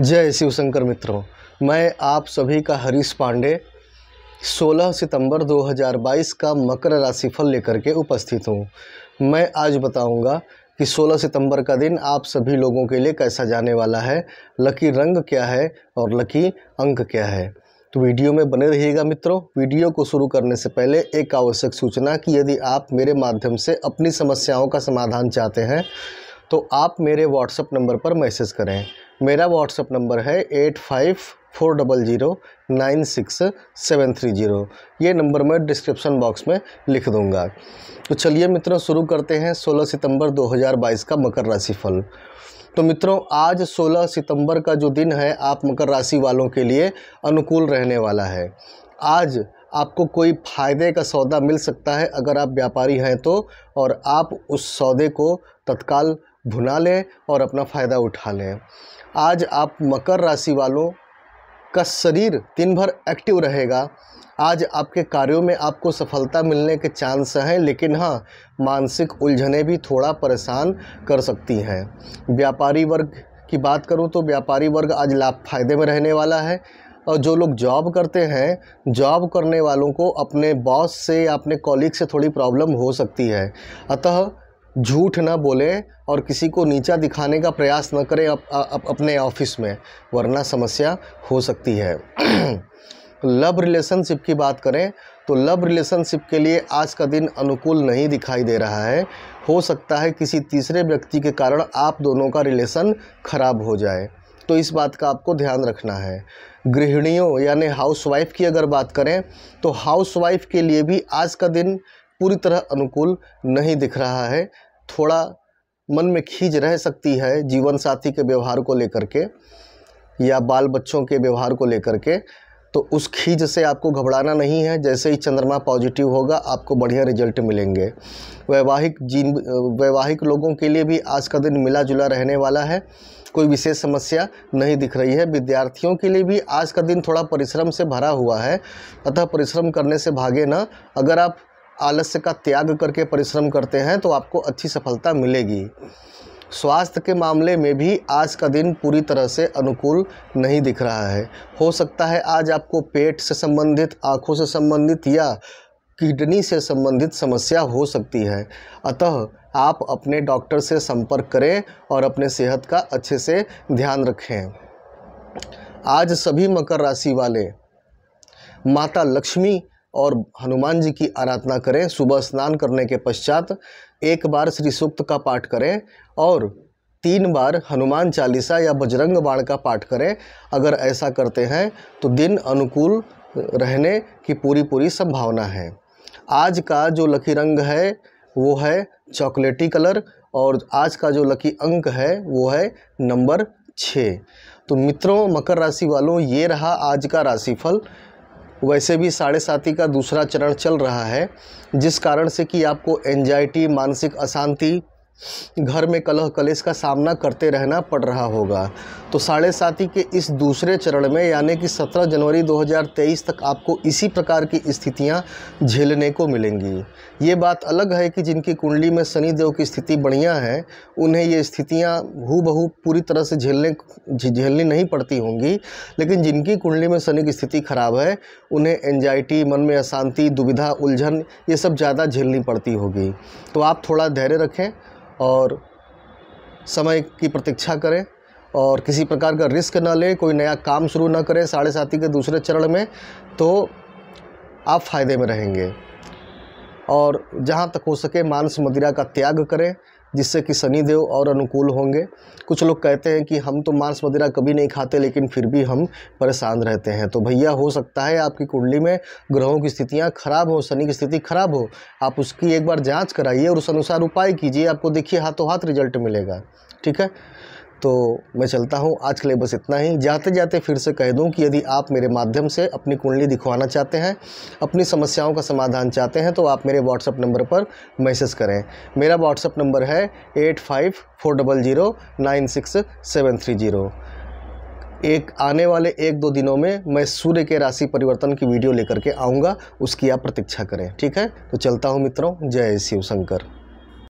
जय शिवशंकर मित्रों मैं आप सभी का हरीश पांडे 16 सितंबर 2022 का मकर राशि फल लेकर के उपस्थित हूँ मैं आज बताऊँगा कि 16 सितंबर का दिन आप सभी लोगों के लिए कैसा जाने वाला है लकी रंग क्या है और लकी अंक क्या है तो वीडियो में बने रहिएगा मित्रों वीडियो को शुरू करने से पहले एक आवश्यक सूचना कि यदि आप मेरे माध्यम से अपनी समस्याओं का समाधान चाहते हैं तो आप मेरे व्हाट्सएप नंबर पर मैसेज करें मेरा व्हाट्सअप नंबर है eight five four double zero nine six seven three zero ये नंबर मैं डिस्क्रिप्शन बॉक्स में लिख दूंगा तो चलिए मित्रों शुरू करते हैं 16 सितंबर 2022 का मकर राशि फल तो मित्रों आज 16 सितंबर का जो दिन है आप मकर राशि वालों के लिए अनुकूल रहने वाला है आज आपको कोई फ़ायदे का सौदा मिल सकता है अगर आप व्यापारी हैं तो और आप उस सौदे को तत्काल भुना लें और अपना फ़ायदा उठा लें आज आप मकर राशि वालों का शरीर दिन भर एक्टिव रहेगा आज आपके कार्यों में आपको सफलता मिलने के चांस हैं लेकिन हाँ मानसिक उलझने भी थोड़ा परेशान कर सकती हैं व्यापारी वर्ग की बात करूँ तो व्यापारी वर्ग आज लाभ फायदे में रहने वाला है और जो लोग जॉब करते हैं जॉब करने वालों को अपने बॉस से या अपने कॉलीग से थोड़ी प्रॉब्लम हो सकती है अतः झूठ ना बोलें और किसी को नीचा दिखाने का प्रयास न करें अप, अप, अपने ऑफिस में वरना समस्या हो सकती है लव रिलेशनशिप की बात करें तो लव रिलेशनशिप के लिए आज का दिन अनुकूल नहीं दिखाई दे रहा है हो सकता है किसी तीसरे व्यक्ति के कारण आप दोनों का रिलेशन खराब हो जाए तो इस बात का आपको ध्यान रखना है गृहिणियों यानी हाउसवाइफ की अगर बात करें तो हाउसवाइफ के लिए भी आज का दिन पूरी तरह अनुकूल नहीं दिख रहा है थोड़ा मन में खींच रह सकती है जीवन साथी के व्यवहार को लेकर के या बाल बच्चों के व्यवहार को लेकर के तो उस खींच से आपको घबराना नहीं है जैसे ही चंद्रमा पॉजिटिव होगा आपको बढ़िया रिजल्ट मिलेंगे वैवाहिक जीन वैवाहिक लोगों के लिए भी आज का दिन मिला जुला रहने वाला है कोई विशेष समस्या नहीं दिख रही है विद्यार्थियों के लिए भी आज का दिन थोड़ा परिश्रम से भरा हुआ है अतः परिश्रम करने से भागे ना अगर आप आलस्य का त्याग करके परिश्रम करते हैं तो आपको अच्छी सफलता मिलेगी स्वास्थ्य के मामले में भी आज का दिन पूरी तरह से अनुकूल नहीं दिख रहा है हो सकता है आज आपको पेट से संबंधित आँखों से संबंधित या किडनी से संबंधित समस्या हो सकती है अतः आप अपने डॉक्टर से संपर्क करें और अपने सेहत का अच्छे से ध्यान रखें आज सभी मकर राशि वाले माता लक्ष्मी और हनुमान जी की आराधना करें सुबह स्नान करने के पश्चात एक बार श्री सूक्त का पाठ करें और तीन बार हनुमान चालीसा या बजरंग बाण का पाठ करें अगर ऐसा करते हैं तो दिन अनुकूल रहने की पूरी पूरी संभावना है आज का जो लकी रंग है वो है चॉकलेटी कलर और आज का जो लकी अंक है वो है नंबर छः तो मित्रों मकर राशि वालों ये रहा आज का राशिफल वैसे भी साढ़े साथी का दूसरा चरण चल रहा है जिस कारण से कि आपको एंजाइटी मानसिक अशांति घर में कलह कलेश का सामना करते रहना पड़ रहा होगा तो साढ़े साथी के इस दूसरे चरण में यानी कि 17 जनवरी 2023 तक आपको इसी प्रकार की स्थितियां झेलने को मिलेंगी ये बात अलग है कि जिनकी कुंडली में शनि देव की स्थिति बढ़िया है उन्हें ये स्थितियां हू बहू पूरी तरह से झेलने झेलनी नहीं पड़ती होंगी लेकिन जिनकी कुंडली में शनि की स्थिति खराब है उन्हें एनजाइटी मन में अशांति दुविधा उलझन ये सब ज़्यादा झेलनी पड़ती होगी तो आप थोड़ा धैर्य रखें और समय की प्रतीक्षा करें और किसी प्रकार का रिस्क ना लें कोई नया काम शुरू ना करें साढ़े साथी के दूसरे चरण में तो आप फ़ायदे में रहेंगे और जहाँ तक हो सके मांस मदिरा का त्याग करें जिससे कि शनिदेव और अनुकूल होंगे कुछ लोग कहते हैं कि हम तो मांस मदिरा कभी नहीं खाते लेकिन फिर भी हम परेशान रहते हैं तो भैया हो सकता है आपकी कुंडली में ग्रहों की स्थितियाँ खराब हो शनि की स्थिति खराब हो आप उसकी एक बार जांच कराइए और उस अनुसार उपाय कीजिए आपको देखिए हाथों हाथ रिजल्ट मिलेगा ठीक है तो मैं चलता हूँ आज के लिए बस इतना ही जाते जाते फिर से कह दूँ कि यदि आप मेरे माध्यम से अपनी कुंडली दिखवाना चाहते हैं अपनी समस्याओं का समाधान चाहते हैं तो आप मेरे व्हाट्सअप नंबर पर मैसेज करें मेरा व्हाट्सअप नंबर है eight five four double zero nine six seven three zero एक आने वाले एक दो दिनों में मैं सूर्य के राशि परिवर्तन की वीडियो लेकर के आऊँगा उसकी आप प्रतीक्षा करें ठीक है तो चलता हूँ मित्रों जय शिव शंकर